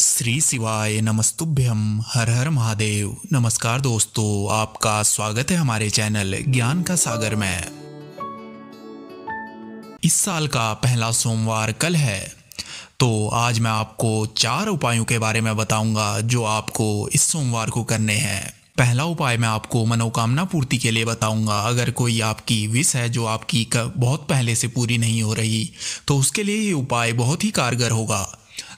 श्री शिवाय नमस्तुभ्यम हर हर महादेव नमस्कार दोस्तों आपका स्वागत है हमारे चैनल ज्ञान का सागर में इस साल का पहला सोमवार कल है तो आज मैं आपको चार उपायों के बारे में बताऊंगा जो आपको इस सोमवार को करने हैं पहला उपाय मैं आपको मनोकामना पूर्ति के लिए बताऊंगा अगर कोई आपकी विश है जो आपकी बहुत पहले से पूरी नहीं हो रही तो उसके लिए ये उपाय बहुत ही कारगर होगा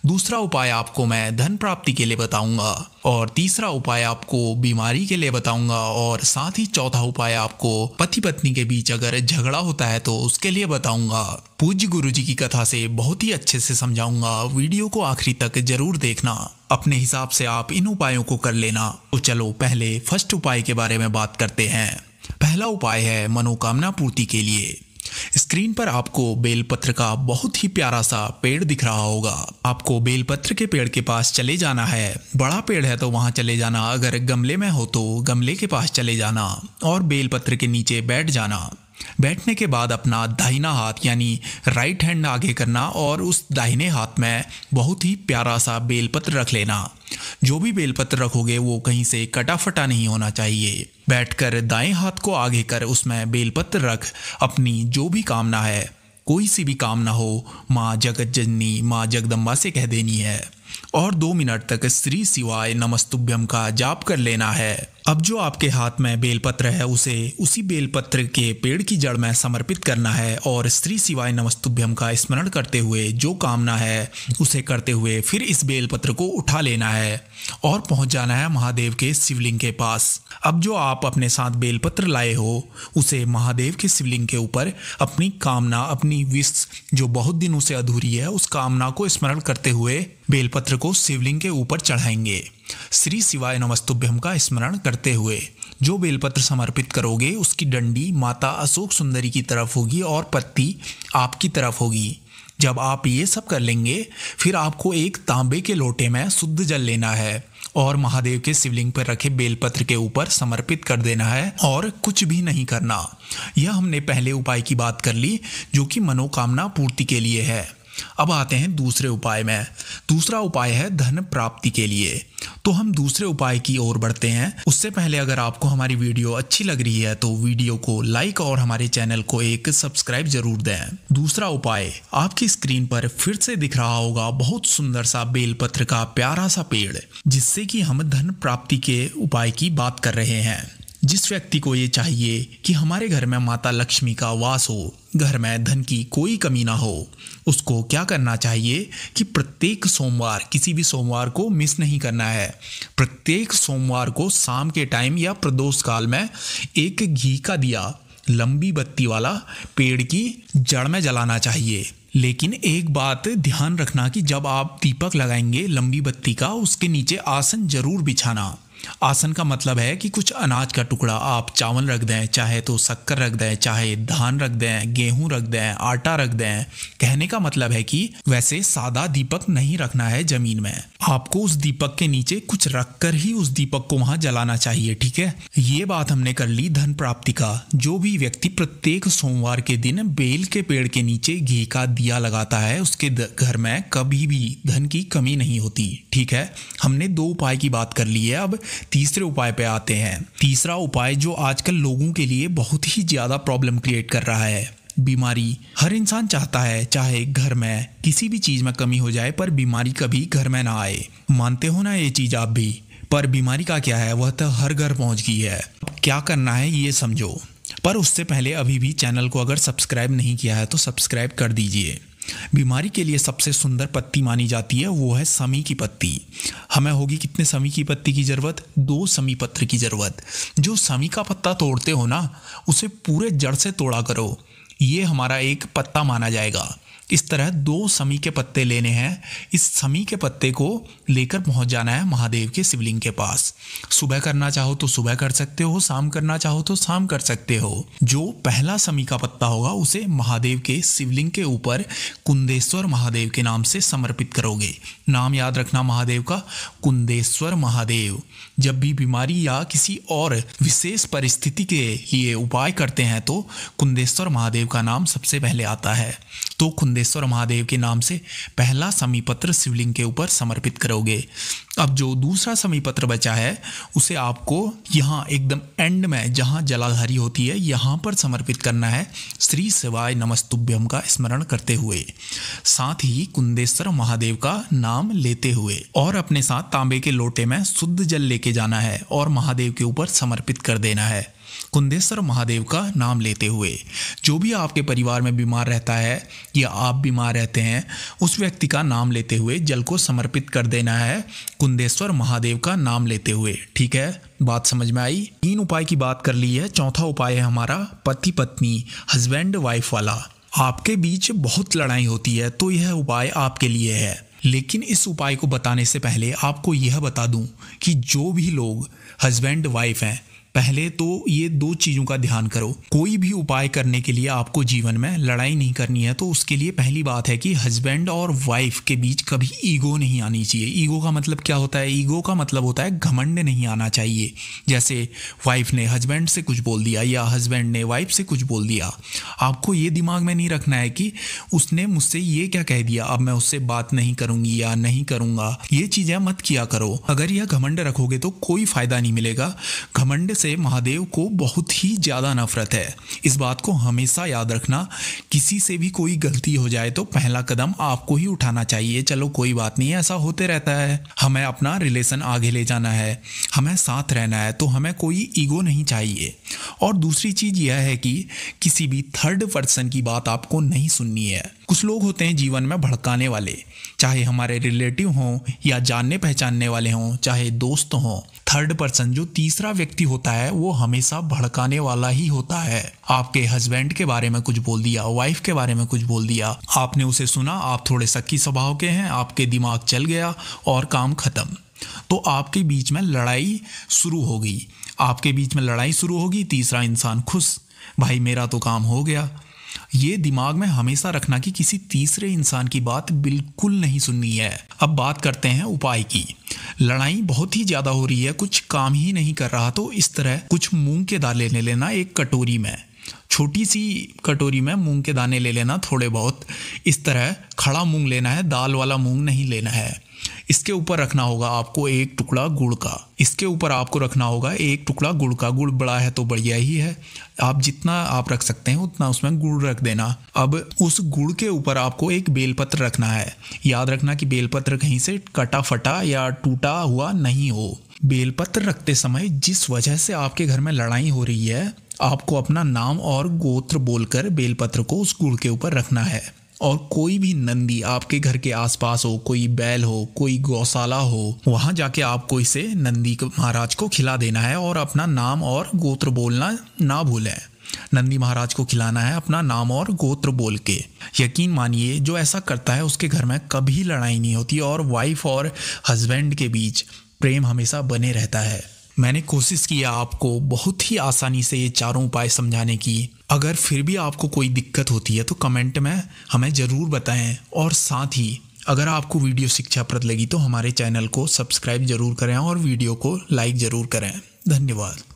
दूसरा उपाय आपको मैं धन प्राप्ति के लिए बताऊंगा और तीसरा उपाय आपको बीमारी के लिए बताऊंगा और साथ ही चौथा उपाय आपको पति पत्नी के बीच अगर झगड़ा होता है तो उसके लिए बताऊंगा पूज्य गुरु जी की कथा से बहुत ही अच्छे से समझाऊंगा वीडियो को आखिरी तक जरूर देखना अपने हिसाब से आप इन उपायों को कर लेना तो चलो पहले फर्स्ट उपाय के बारे में बात करते हैं पहला उपाय है मनोकामना पूर्ति के लिए स्क्रीन पर आपको बेलपत्र का बहुत ही प्यारा सा पेड़ दिख रहा होगा आपको बेलपत्र के पेड़ के पास चले जाना है बड़ा पेड़ है तो वहां चले जाना अगर गमले में हो तो गमले के पास चले जाना और बेलपत्र के नीचे बैठ जाना बैठने के बाद अपना दाहिना हाथ यानी राइट हैंड आगे करना और उस दाहिने हाथ में बहुत ही प्यारा सा बेलपत्र रख लेना जो भी बेलपत्र रखोगे वो कहीं से कटाफटा नहीं होना चाहिए बैठकर दाएं हाथ को आगे कर उसमें बेलपत्र रख अपनी जो भी कामना है कोई सी भी कामना हो माँ जगत जननी माँ जगदम्बा से कह देनी है और दो मिनट तक श्री शिवाय नमस्तुभ्यम का जाप कर लेना है अब जो आपके हाथ में बेलपत्र है उसे उसी बेलपत्र के पेड़ की जड़ में समर्पित करना है और स्त्री शिवाय नमस्तुभ्यम का स्मरण करते हुए जो कामना है उसे करते हुए फिर इस बेलपत्र को उठा लेना है और पहुंच जाना है महादेव के शिवलिंग के पास अब जो आप अपने साथ बेलपत्र लाए हो उसे महादेव के शिवलिंग के ऊपर अपनी कामना अपनी विश जो बहुत दिनों से अधूरी है उस कामना को स्मरण करते हुए बेलपत्र को शिवलिंग के ऊपर चढ़ाएंगे श्री शिवाय नमस्तुभ्यम का स्मरण करते हुए जो बेलपत्र समर्पित करोगे उसकी डंडी माता अशोक सुंदरी की तरफ होगी और पत्ती आपकी तरफ होगी जब आप ये सब कर लेंगे फिर आपको एक तांबे के लोटे में शुद्ध जल लेना है और महादेव के शिवलिंग पर रखे बेलपत्र के ऊपर समर्पित कर देना है और कुछ भी नहीं करना यह हमने पहले उपाय की बात कर ली जो कि मनोकामना पूर्ति के लिए है अब आते हैं दूसरे उपाय में दूसरा उपाय है धन प्राप्ति के लिए तो हम दूसरे उपाय की ओर बढ़ते हैं उससे पहले अगर आपको हमारी वीडियो अच्छी लग रही है तो वीडियो को लाइक और हमारे चैनल को एक सब्सक्राइब जरूर दें दूसरा उपाय आपकी स्क्रीन पर फिर से दिख रहा होगा बहुत सुंदर सा बेलपत्र का प्यारा सा पेड़ जिससे कि हम धन प्राप्ति के उपाय की बात कर रहे हैं जिस व्यक्ति को ये चाहिए कि हमारे घर में माता लक्ष्मी का वास हो घर में धन की कोई कमी ना हो उसको क्या करना चाहिए कि प्रत्येक सोमवार किसी भी सोमवार को मिस नहीं करना है प्रत्येक सोमवार को शाम के टाइम या प्रदोष काल में एक घी का दिया लंबी बत्ती वाला पेड़ की जड़ में जलाना चाहिए लेकिन एक बात ध्यान रखना कि जब आप दीपक लगाएंगे लंबी बत्ती का उसके नीचे आसन जरूर बिछाना आसन का मतलब है कि कुछ अनाज का टुकड़ा आप चावल रख दें चाहे तो शक्कर रख दें चाहे धान रख दें गेहूं रख दें आटा रख दें कहने का मतलब है कि वैसे सादा दीपक नहीं रखना है जमीन में आपको उस दीपक के नीचे कुछ रखकर ही उस दीपक को वहां जलाना चाहिए ठीक है ये बात हमने कर ली धन प्राप्ति का जो भी व्यक्ति प्रत्येक सोमवार के दिन बेल के पेड़ के नीचे घी का दिया लगाता है उसके घर में कभी भी धन की कमी नहीं होती ठीक है हमने दो उपाय की बात कर ली है अब तीसरे उपाय पे आते हैं तीसरा उपाय जो आजकल लोगों के लिए बहुत ही ज्यादा प्रॉब्लम क्रिएट कर रहा है बीमारी हर इंसान चाहता है चाहे घर में किसी भी चीज में कमी हो जाए पर बीमारी कभी घर में ना आए मानते हो ना ये चीज आप भी पर बीमारी का क्या है वह तो हर घर पहुंच गई है क्या करना है ये समझो पर उससे पहले अभी भी चैनल को अगर सब्सक्राइब नहीं किया है तो सब्सक्राइब कर दीजिए बीमारी के लिए सबसे सुंदर पत्ती मानी जाती है वो है समी की पत्ती हमें होगी कितने समी की पत्ती की ज़रूरत दो समी पत्र की ज़रूरत जो समी का पत्ता तोड़ते हो ना उसे पूरे जड़ से तोड़ा करो ये हमारा एक पत्ता माना जाएगा इस तरह दो समी के पत्ते लेने हैं इस समी के पत्ते को लेकर पहुंच जाना है महादेव के शिवलिंग के पास सुबह करना चाहो तो सुबह कर सकते हो शाम करना चाहो तो शाम कर सकते हो जो पहला समी का पत्ता होगा उसे महादेव के शिवलिंग के ऊपर कुंदेश्वर महादेव के नाम से समर्पित करोगे नाम याद रखना महादेव का कुंदेश्वर महादेव जब भी बीमारी या किसी और विशेष परिस्थिति के लिए उपाय करते हैं तो कुंदेश्वर महादेव का नाम सबसे पहले आता है तो कुंदेश्वर बटेश्वर महादेव के नाम से पहला समीपत्र शिवलिंग के ऊपर समर्पित करोगे अब जो दूसरा समीपत्र बचा है उसे आपको यहाँ एकदम एंड में जहाँ जलाधारी होती है यहाँ पर समर्पित करना है श्री शिवाय नमस्तुभ्यम का स्मरण करते हुए साथ ही कुंदेश्वर महादेव का नाम लेते हुए और अपने साथ तांबे के लोटे में शुद्ध जल लेके जाना है और महादेव के ऊपर समर्पित कर देना है कुंदेश्वर महादेव का नाम लेते हुए जो भी आपके परिवार में बीमार रहता है या आप बीमार रहते हैं उस व्यक्ति का नाम लेते हुए जल को समर्पित कर देना है कुंदेश्वर महादेव का नाम लेते हुए ठीक है बात समझ में आई तीन उपाय की बात कर ली है चौथा उपाय है हमारा पति पत्नी हस्बैंड वाइफ वाला आपके बीच बहुत लड़ाई होती है तो यह उपाय आपके लिए है लेकिन इस उपाय को बताने से पहले आपको यह बता दूं कि जो भी लोग हस्बैंड वाइफ हैं पहले तो ये दो चीज़ों का ध्यान करो कोई भी उपाय करने के लिए आपको जीवन में लड़ाई नहीं करनी है तो उसके लिए पहली बात है कि हस्बैंड और वाइफ के बीच कभी ईगो नहीं आनी चाहिए ईगो का मतलब क्या होता है ईगो का मतलब होता है घमंड नहीं आना चाहिए जैसे वाइफ ने हस्बैंड से कुछ बोल दिया या हस्बैंड ने वाइफ से कुछ बोल दिया आपको ये दिमाग में नहीं रखना है कि उसने मुझसे ये क्या कह दिया अब मैं उससे बात नहीं करूँगी या नहीं करूँगा ये चीज़ें मत किया करो अगर यह घमंड रखोगे तो कोई फ़ायदा नहीं मिलेगा घमंड से महादेव को बहुत ही ज़्यादा नफरत है इस बात को हमेशा याद रखना किसी से भी कोई गलती हो जाए तो पहला कदम आपको ही उठाना चाहिए चलो कोई बात नहीं ऐसा होते रहता है हमें अपना रिलेशन आगे ले जाना है हमें साथ रहना है तो हमें कोई ईगो नहीं चाहिए और दूसरी चीज़ यह है कि किसी भी थर्ड पर्सन की बात आपको नहीं सुननी है कुछ लोग होते हैं जीवन में भड़काने वाले चाहे हमारे रिलेटिव हों या जानने पहचानने वाले हों चाहे दोस्त हों थर्ड पर्सन जो तीसरा व्यक्ति होता है वो हमेशा भड़काने वाला ही होता है आपके हस्बैंड के बारे में कुछ बोल दिया वाइफ के बारे में कुछ बोल दिया आपने उसे सुना आप थोड़े सख्ती स्वभाव के हैं आपके दिमाग चल गया और काम खत्म तो आपके बीच में लड़ाई शुरू होगी आपके बीच में लड़ाई शुरू होगी तीसरा इंसान खुश भाई मेरा तो काम हो गया ये दिमाग में हमेशा रखना कि किसी तीसरे इंसान की बात बिल्कुल नहीं सुननी है अब बात करते हैं उपाय की लड़ाई बहुत ही ज़्यादा हो रही है कुछ काम ही नहीं कर रहा तो इस तरह कुछ मूंग के दाने ले लेना एक कटोरी में छोटी सी कटोरी में मूंग के दाने ले लेना थोड़े बहुत इस तरह खड़ा मूंग लेना है दाल वाला मूंग नहीं लेना है इसके ऊपर रखना होगा आपको एक टुकड़ा गुड़ का इसके ऊपर आपको रखना होगा एक टुकड़ा गुड़ का गुड़ बड़ा है तो बढ़िया ही है आप जितना आप रख सकते हैं उतना उसमें गुड़ रख देना अब उस गुड़ के ऊपर आपको एक बेलपत्र रखना है याद रखना कि बेलपत्र कहीं से कटा फटा या टूटा हुआ नहीं हो बेलपत्र रखते समय जिस वजह से आपके घर में लड़ाई हो रही है आपको अपना नाम और गोत्र बोलकर बेलपत्र को उस गुड़ के ऊपर रखना है और कोई भी नंदी आपके घर के आसपास हो कोई बैल हो कोई गौशाला हो वहां जाके आपको इसे नंदी महाराज को खिला देना है और अपना नाम और गोत्र बोलना ना भूलें नंदी महाराज को खिलाना है अपना नाम और गोत्र बोल के यकीन मानिए जो ऐसा करता है उसके घर में कभी लड़ाई नहीं होती और वाइफ और हस्बैंड के बीच प्रेम हमेशा बने रहता है मैंने कोशिश किया आपको बहुत ही आसानी से ये चारों उपाय समझाने की अगर फिर भी आपको कोई दिक्कत होती है तो कमेंट में हमें ज़रूर बताएं और साथ ही अगर आपको वीडियो शिक्षाप्रद लगी तो हमारे चैनल को सब्सक्राइब जरूर करें और वीडियो को लाइक ज़रूर करें धन्यवाद